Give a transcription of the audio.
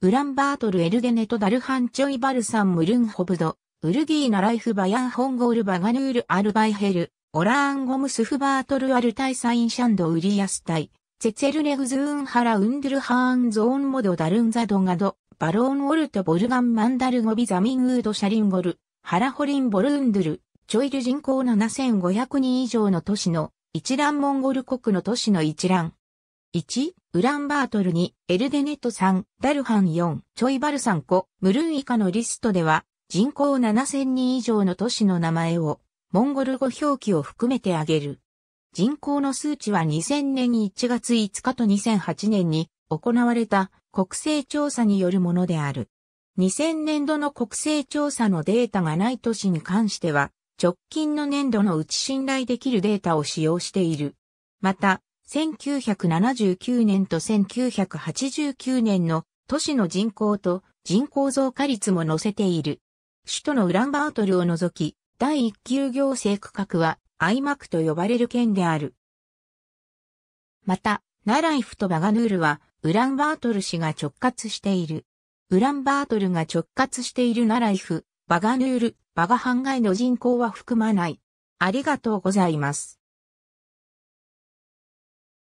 ウランバートルエルゲネトダルハンチョイバルサンムルンホブド、ウルギーナライフバヤンホンゴールバガヌールアルバイヘル、オラーンゴムスフバートルアルタイサインシャンドウリヤスタイ、チェツェルレグズーンハラウンドゥルハーンゾーンモドダルンザドガド、バローンウォルトボルガンマンダルゴビザミングードシャリンゴル、ハラホリンボルンドゥル、チョイル人口7500人以上の都市の一覧モンゴル国の都市の一覧。1、ウランバートル2、エルデネット3、ダルハン4、チョイバル3個、ムルン以下のリストでは、人口7000人以上の都市の名前を、モンゴル語表記を含めて挙げる。人口の数値は2000年1月5日と2008年に行われた国勢調査によるものである。2000年度の国勢調査のデータがない都市に関しては、直近の年度のうち信頼できるデータを使用している。また、1979年と1989年の都市の人口と人口増加率も載せている。首都のウランバートルを除き、第一級行政区画は愛幕と呼ばれる県である。また、ナライフとバガヌールはウランバートル市が直轄している。ウランバートルが直轄しているナライフ、バガヌール、バガハンガイの人口は含まない。ありがとうございます。